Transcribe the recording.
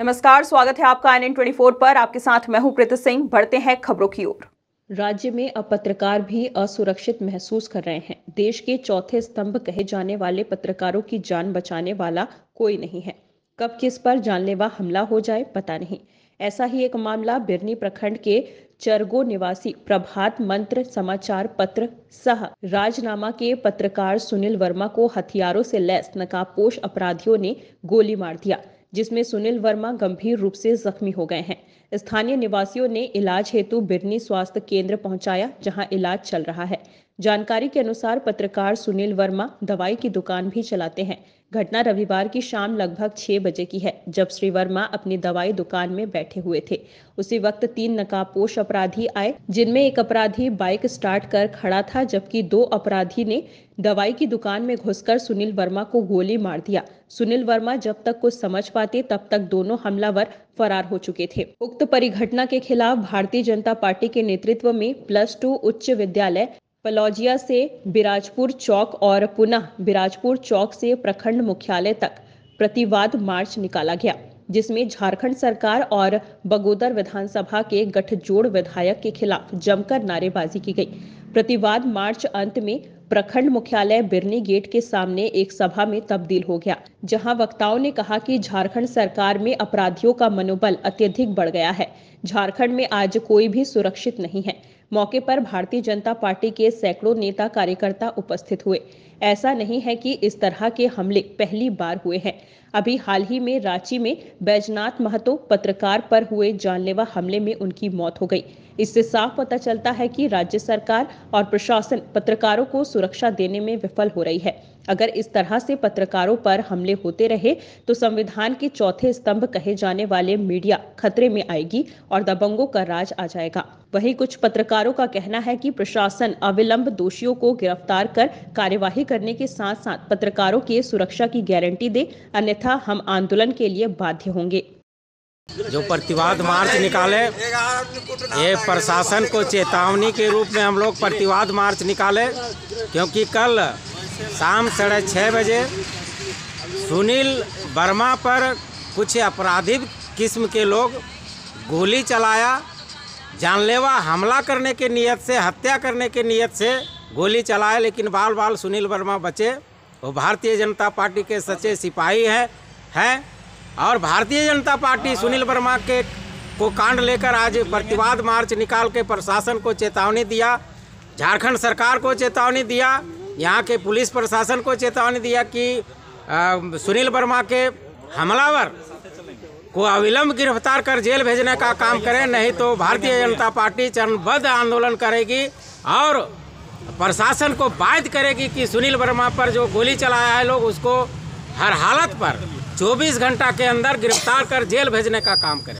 नमस्कार स्वागत है आपका एन एन ट्वेंटी पर आपके साथ मैं हूं प्रीति सिंह बढ़ते हैं खबरों की ओर राज्य में अब पत्रकार भी असुरक्षित महसूस कर रहे हैं देश के चौथे स्तंभ कहे जाने वाले पत्रकारों की जान बचाने वाला कोई नहीं है कब किस पर जानलेवा हमला हो जाए पता नहीं ऐसा ही एक मामला बिरनी प्रखंड के चरगो निवासी प्रभात मंत्र समाचार पत्र सह राजनामा के पत्रकार सुनील वर्मा को हथियारों से लैस नकाबपोश अपराधियों ने गोली मार दिया जिसमें सुनील वर्मा गंभीर रूप से जख्मी हो गए हैं स्थानीय निवासियों ने इलाज हेतु बिरनी स्वास्थ्य केंद्र पहुंचाया जहां इलाज चल रहा है जानकारी के अनुसार पत्रकार सुनील वर्मा दवाई की दुकान भी चलाते हैं घटना रविवार की शाम लगभग छह बजे की है जब श्री वर्मा अपनी दवाई दुकान में बैठे हुए थे उसी वक्त तीन नकाबपोश अपराधी आए जिनमें एक अपराधी बाइक स्टार्ट कर खड़ा था जबकि दो अपराधी ने दवाई की दुकान में घुसकर सुनील वर्मा को गोली मार दिया सुनील वर्मा जब तक कुछ समझ पाते तब तक दोनों हमलावर फरार हो चुके थे उक्त परिघटना के खिलाफ भारतीय जनता पार्टी के नेतृत्व में प्लस टू उच्च विद्यालय पलौजिया से बिराजपुर चौक और पुनः बिराजपुर चौक से प्रखंड मुख्यालय तक प्रतिवाद मार्च निकाला गया जिसमें झारखंड सरकार और बगोदर विधानसभा के गठजोड़ विधायक के खिलाफ जमकर नारेबाजी की गई प्रतिवाद मार्च अंत में प्रखंड मुख्यालय बिरनी गेट के सामने एक सभा में तब्दील हो गया जहां वक्ताओं ने कहा कि झारखंड सरकार में अपराधियों का मनोबल अत्यधिक बढ़ गया है झारखंड में आज कोई भी सुरक्षित नहीं है मौके पर भारतीय जनता पार्टी के सैकड़ों नेता कार्यकर्ता उपस्थित हुए ऐसा नहीं है कि इस तरह के हमले पहली बार हुए हैं अभी हाल ही में रांची में बैजनाथ महतो पत्रकार पर हुए जानलेवा हमले में उनकी मौत हो गई इससे साफ पता चलता है कि राज्य सरकार और प्रशासन पत्रकारों को सुरक्षा देने में विफल हो रही है अगर इस तरह से पत्रकारों पर हमले होते रहे तो संविधान के चौथे स्तंभ कहे जाने वाले मीडिया खतरे में आएगी और दबंगों का राज आ जाएगा वहीं कुछ पत्रकारों का कहना है कि प्रशासन अविलंब दोषियों को गिरफ्तार कर कार्यवाही करने के साथ साथ पत्रकारों की सुरक्षा की गारंटी दे अन्यथा हम आंदोलन के लिए बाध्य होंगे जो प्रतिवाद मार्च निकाले ये प्रशासन को चेतावनी के रूप में हम लोग प्रतिवाद मार्च निकाले क्योंकि कल शाम साढ़े छः बजे सुनील वर्मा पर कुछ अपराधिक किस्म के लोग गोली चलाया जानलेवा हमला करने के नियत से हत्या करने के नियत से गोली चलाया लेकिन बाल बाल सुनील वर्मा बचे वो भारतीय जनता पार्टी के सच्चे सिपाही है हैं और भारतीय जनता पार्टी सुनील वर्मा के को कांड लेकर आज प्रतिवाद मार्च निकाल के प्रशासन को चेतावनी दिया झारखंड सरकार को चेतावनी दिया यहाँ के पुलिस प्रशासन को चेतावनी दिया कि सुनील वर्मा के हमलावर को अविलंब गिरफ्तार कर जेल भेजने का काम करें नहीं तो भारतीय जनता पार्टी चरणबद्ध आंदोलन करेगी और प्रशासन को बाध्य करेगी कि सुनील वर्मा पर जो गोली चलाया है लोग उसको हर हालत पर 24 घंटा के अंदर गिरफ्तार कर जेल भेजने का काम करें